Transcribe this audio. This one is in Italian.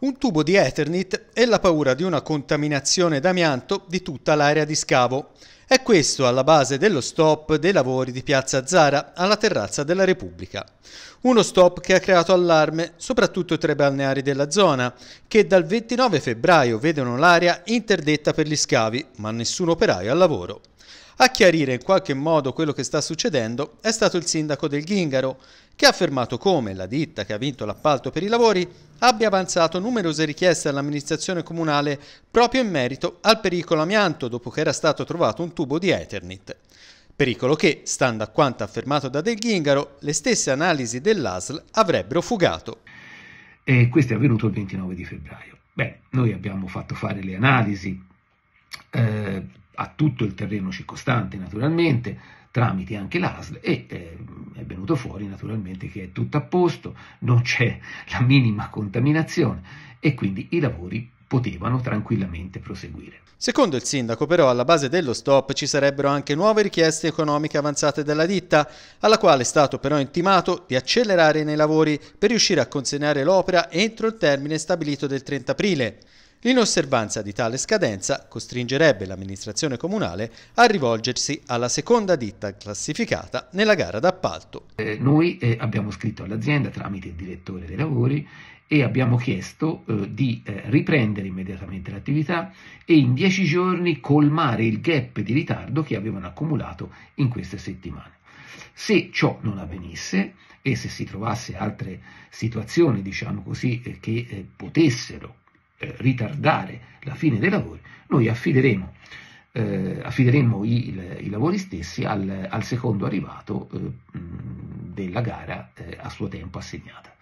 un tubo di Ethernet e la paura di una contaminazione d'amianto di tutta l'area di scavo. È questo alla base dello stop dei lavori di Piazza Zara alla terrazza della Repubblica. Uno stop che ha creato allarme soprattutto tra i balneari della zona, che dal 29 febbraio vedono l'area interdetta per gli scavi, ma nessun operaio al lavoro. A chiarire in qualche modo quello che sta succedendo è stato il sindaco del Ghingaro, che ha affermato come la ditta che ha vinto l'appalto per i lavori abbia avanzato numerose richieste all'amministrazione comunale proprio in merito al pericolo amianto dopo che era stato trovato un tubo di Ethernet. Pericolo che, stando a quanto affermato da Del Ghingaro, le stesse analisi dell'ASL avrebbero fugato. E questo è avvenuto il 29 di febbraio. Beh, noi abbiamo fatto fare le analisi, eh, a tutto il terreno circostante naturalmente, tramite anche l'ASL e eh, è venuto fuori naturalmente che è tutto a posto, non c'è la minima contaminazione e quindi i lavori potevano tranquillamente proseguire. Secondo il sindaco però alla base dello stop ci sarebbero anche nuove richieste economiche avanzate dalla ditta, alla quale è stato però intimato di accelerare nei lavori per riuscire a consegnare l'opera entro il termine stabilito del 30 aprile. L'inosservanza di tale scadenza costringerebbe l'amministrazione comunale a rivolgersi alla seconda ditta classificata nella gara d'appalto. Eh, noi eh, abbiamo scritto all'azienda tramite il direttore dei lavori e abbiamo chiesto eh, di eh, riprendere immediatamente l'attività e in dieci giorni colmare il gap di ritardo che avevano accumulato in queste settimane. Se ciò non avvenisse e se si trovasse altre situazioni, diciamo così, eh, che eh, potessero eh, ritardare la fine dei lavori, noi affideremo, eh, affideremo i, i, lavori stessi al, al secondo arrivato eh, della gara eh, a suo tempo assegnata.